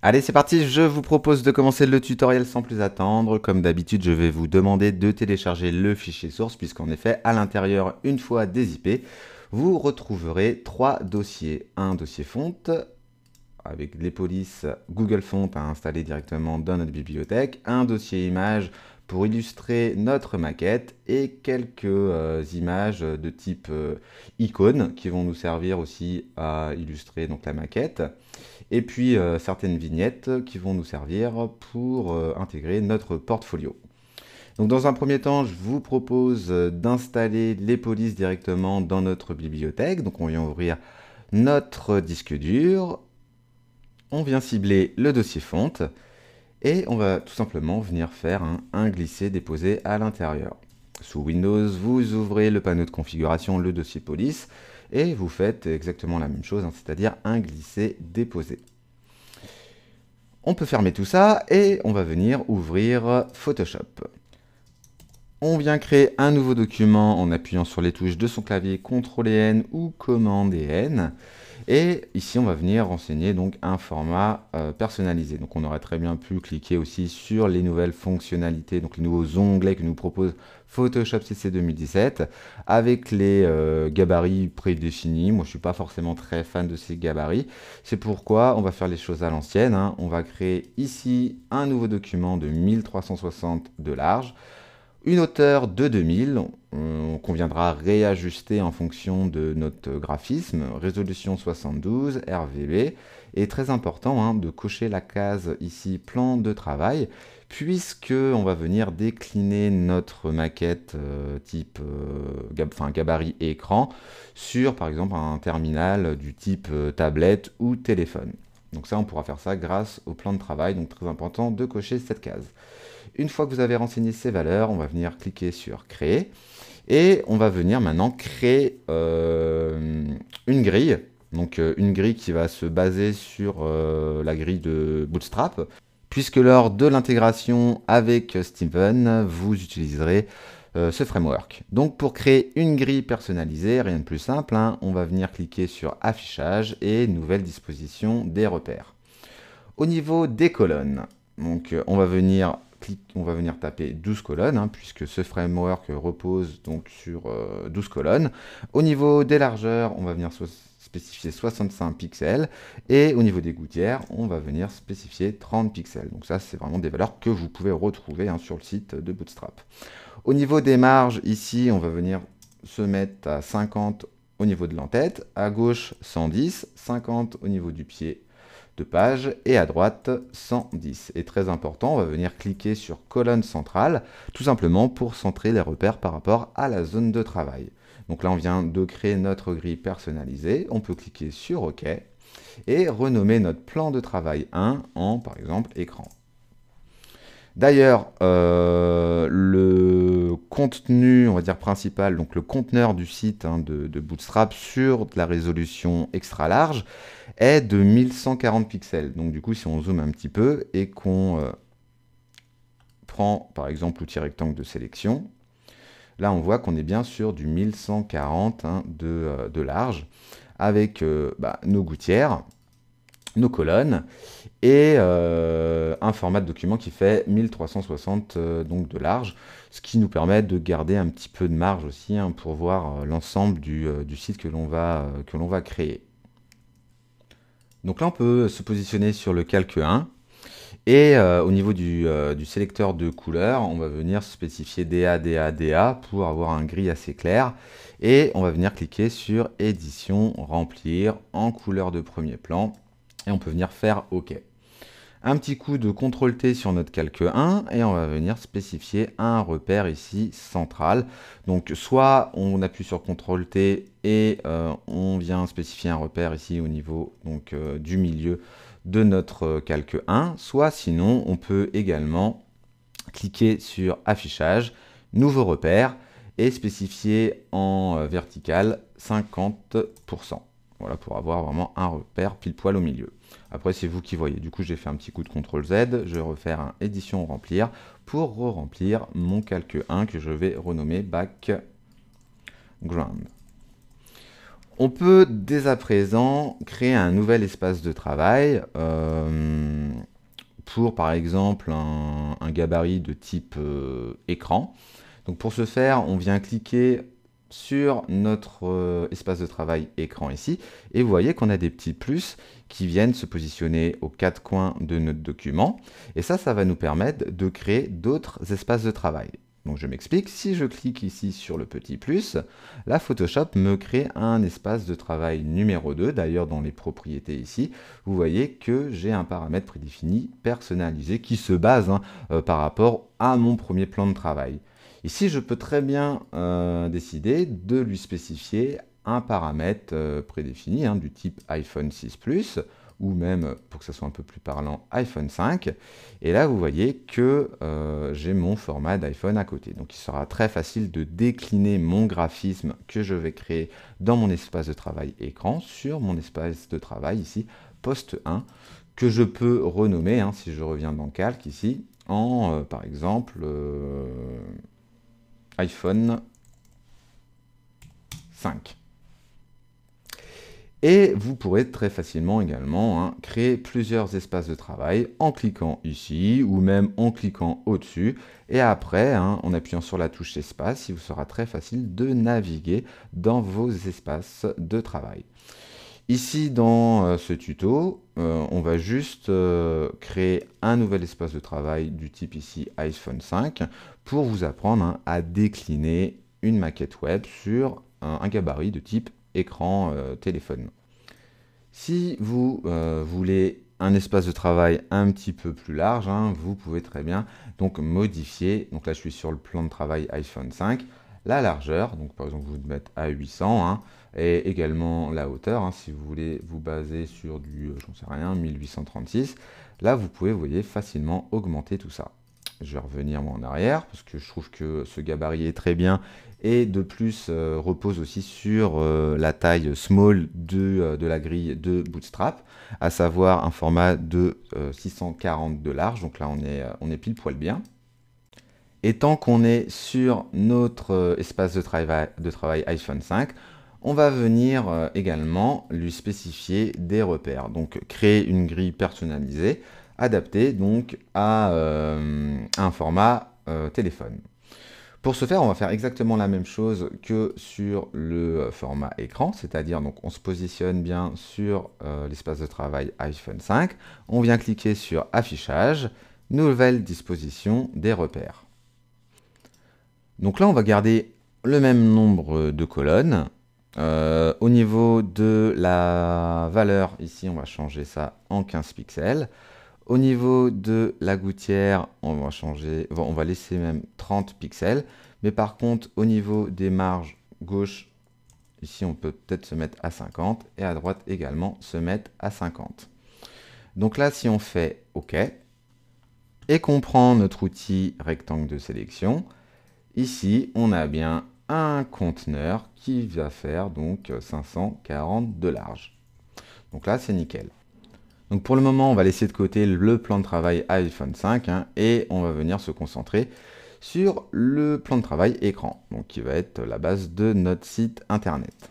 Allez, c'est parti, je vous propose de commencer le tutoriel sans plus attendre. Comme d'habitude, je vais vous demander de télécharger le fichier source, puisqu'en effet, à l'intérieur, une fois IP, vous retrouverez trois dossiers. Un dossier fonte, avec les polices Google Fonts à installer directement dans notre bibliothèque, un dossier image pour illustrer notre maquette et quelques euh, images de type euh, icône qui vont nous servir aussi à illustrer donc la maquette et puis euh, certaines vignettes qui vont nous servir pour intégrer notre portfolio. Donc dans un premier temps, je vous propose d'installer les polices directement dans notre bibliothèque. Donc on vient ouvrir notre disque dur, on vient cibler le dossier fonte et on va tout simplement venir faire un, glisser-déposer à l'intérieur. Sous Windows, vous ouvrez le panneau de configuration, le dossier police, et vous faites exactement la même chose, hein, c'est-à-dire un glisser-déposer. On peut fermer tout ça et on va venir ouvrir Photoshop. On vient créer un nouveau document en appuyant sur les touches de son clavier CTRL et N ou COMMANDE et N. Et ici, on va venir renseigner donc un format euh, personnalisé. Donc on aurait très bien pu cliquer aussi sur les nouvelles fonctionnalités, donc les nouveaux onglets que nous propose Photoshop CC 2017 avec les euh, gabarits prédéfinis. Moi, je suis pas forcément très fan de ces gabarits. C'est pourquoi on va faire les choses à l'ancienne. Hein. On va créer ici un nouveau document de 1360 de large une hauteur de 2000, on conviendra réajuster en fonction de notre graphisme, résolution 72, RVB, et très important hein, de cocher la case ici plan de travail, puisque on va venir décliner notre maquette euh, type euh, enfin, gabarit écran sur par exemple un terminal du type euh, tablette ou téléphone. Donc ça on pourra faire ça grâce au plan de travail, donc très important de cocher cette case. Une fois que vous avez renseigné ces valeurs, on va venir cliquer sur Créer. Et on va venir maintenant créer euh, une grille. Donc euh, une grille qui va se baser sur euh, la grille de Bootstrap. Puisque lors de l'intégration avec Steven, vous utiliserez ce framework. Donc pour créer une grille personnalisée, rien de plus simple, hein, on va venir cliquer sur affichage et nouvelle disposition des repères. Au niveau des colonnes, donc on va venir on va venir taper 12 colonnes, hein, puisque ce framework repose donc sur 12 euh, colonnes. Au niveau des largeurs, on va venir spécifier 65 pixels, et au niveau des gouttières, on va venir spécifier 30 pixels. Donc ça, c'est vraiment des valeurs que vous pouvez retrouver hein, sur le site de Bootstrap. Au niveau des marges, ici, on va venir se mettre à 50 au niveau de l'entête, à gauche 110, 50 au niveau du pied page et à droite 110. Et très important, on va venir cliquer sur colonne centrale tout simplement pour centrer les repères par rapport à la zone de travail. Donc là on vient de créer notre grille personnalisée, on peut cliquer sur OK et renommer notre plan de travail 1 en par exemple écran. D'ailleurs, euh, le contenu, on va dire principal, donc le conteneur du site hein, de, Bootstrap sur la résolution extra large est de 1140 pixels. Donc du coup, si on zoome un petit peu et qu'on euh, prend par exemple l'outil rectangle de sélection, là on voit qu'on est bien sûr du 1140 hein, euh, de, large avec euh, bah, nos gouttières, nos colonnes et euh, un format de document qui fait 1360 euh, donc de large, ce qui nous permet de garder un petit peu de marge aussi hein, pour voir euh, l'ensemble du, site que l'on va, que va créer. Donc là on peut se positionner sur le calque 1 et au niveau du, du, sélecteur de couleurs on va venir spécifier DA, DA, DA pour avoir un gris assez clair et on va venir cliquer sur édition, remplir en couleur de premier plan et on peut venir faire OK un petit coup de CTRL-T sur notre calque 1 et on va venir spécifier un repère ici central. Donc soit on appuie sur CTRL-T et euh, on vient spécifier un repère ici au niveau donc, euh, du milieu de notre euh, calque 1, soit sinon on peut également cliquer sur affichage, nouveau repère et spécifier en vertical 50%. Voilà pour avoir vraiment un repère pile poil au milieu. Après, c'est vous qui voyez. Du coup, j'ai fait un petit coup de CTRL Z, je vais refaire un édition remplir pour re-remplir mon calque 1 que je vais renommer background. On peut dès à présent créer un nouvel espace de travail euh, pour par exemple un, gabarit de type euh, écran. Donc pour ce faire, on vient cliquer sur notre euh, espace de travail écran ici. Et vous voyez qu'on a des petits plus qui viennent se positionner aux quatre coins de notre document. Et ça, ça va nous permettre de créer d'autres espaces de travail. Donc je m'explique, si je clique ici sur le petit plus, la Photoshop me crée un espace de travail numéro 2. D'ailleurs dans les propriétés ici, vous voyez que j'ai un paramètre prédéfini personnalisé qui se base hein, euh, par rapport à mon premier plan de travail. Ici, je peux très bien euh, décider de lui spécifier un paramètre euh, prédéfini hein, du type iPhone 6 Plus ou même, pour que ce soit un peu plus parlant, iPhone 5. Et là, vous voyez que euh, j'ai mon format d'iPhone à côté. Donc, il sera très facile de décliner mon graphisme que je vais créer dans mon espace de travail écran sur mon espace de travail ici, poste 1, que je peux renommer, hein, si je reviens dans Calque ici, en, par exemple, iPhone 5. Et vous pourrez très facilement également hein, créer plusieurs espaces de travail en cliquant ici ou même en cliquant au-dessus. Et après, hein, en appuyant sur la touche espace, il vous sera très facile de naviguer dans vos espaces de travail. Ici, dans euh, ce tuto, euh, on va juste euh, créer un nouvel espace de travail du type ici iPhone 5 pour vous apprendre hein, à décliner une maquette web sur un, gabarit de type écran euh, téléphone. Si vous voulez un espace de travail un petit peu plus large, hein, vous pouvez très bien donc modifier. Donc là, je suis sur le plan de travail iPhone 5 la largeur, donc par exemple vous mettre à 800, hein, et également la hauteur, hein, si vous voulez vous baser sur du, euh, j'en sais rien, 1836, là vous pouvez, voyez, facilement augmenter tout ça. Je vais revenir moi en arrière, parce que je trouve que ce gabarit est très bien, et de plus euh, repose aussi sur euh, la taille small de, de, la grille de Bootstrap, à savoir un format de 640 de large, donc là on est, on est pile poil bien. Et tant qu'on est sur notre euh, espace de travail, iPhone 5, on va venir euh, également lui spécifier des repères. Donc créer une grille personnalisée, adaptée donc à euh, un format téléphone. Pour ce faire, on va faire exactement la même chose que sur le format écran, c'est-à-dire donc on se positionne bien sur l'espace de travail iPhone 5, on vient cliquer sur affichage, nouvelle disposition des repères. Donc là, on va garder le même nombre de colonnes. Euh, au niveau de la valeur, ici, on va changer ça en 15 pixels. Au niveau de la gouttière, on va changer, on va laisser même 30 pixels. Mais par contre, au niveau des marges gauche, ici, on peut peut-être se mettre à 50. Et à droite également, se mettre à 50. Donc là, si on fait OK, et qu'on prend notre outil rectangle de sélection, Ici, on a bien un conteneur qui va faire donc 540 de large. Donc là, c'est nickel. Donc pour le moment, on va laisser de côté le plan de travail iPhone 5 hein, et on va venir se concentrer sur le plan de travail écran, donc qui va être la base de notre site internet.